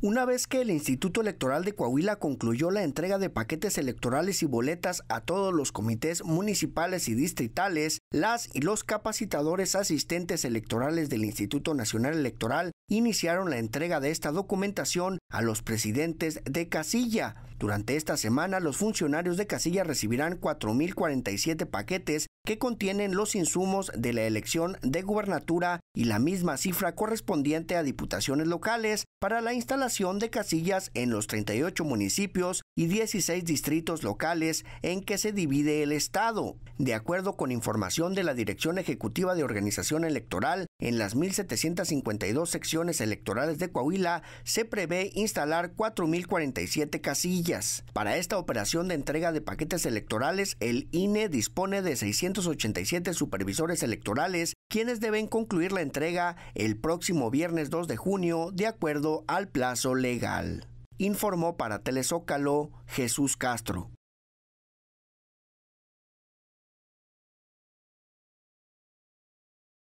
Una vez que el Instituto Electoral de Coahuila concluyó la entrega de paquetes electorales y boletas a todos los comités municipales y distritales, las y los capacitadores asistentes electorales del Instituto Nacional Electoral iniciaron la entrega de esta documentación a los presidentes de casilla. Durante esta semana, los funcionarios de casilla recibirán 4.047 paquetes que contienen los insumos de la elección de gubernatura y la misma cifra correspondiente a diputaciones locales para la instalación de casillas en los 38 municipios y 16 distritos locales en que se divide el Estado. De acuerdo con información de la Dirección Ejecutiva de Organización Electoral, en las 1.752 secciones electorales de Coahuila se prevé instalar 4.047 casillas. Para esta operación de entrega de paquetes electorales, el INE dispone de 687 supervisores electorales, quienes deben concluir la entrega el próximo viernes 2 de junio de acuerdo al plazo legal informó para Telezócalo Jesús Castro.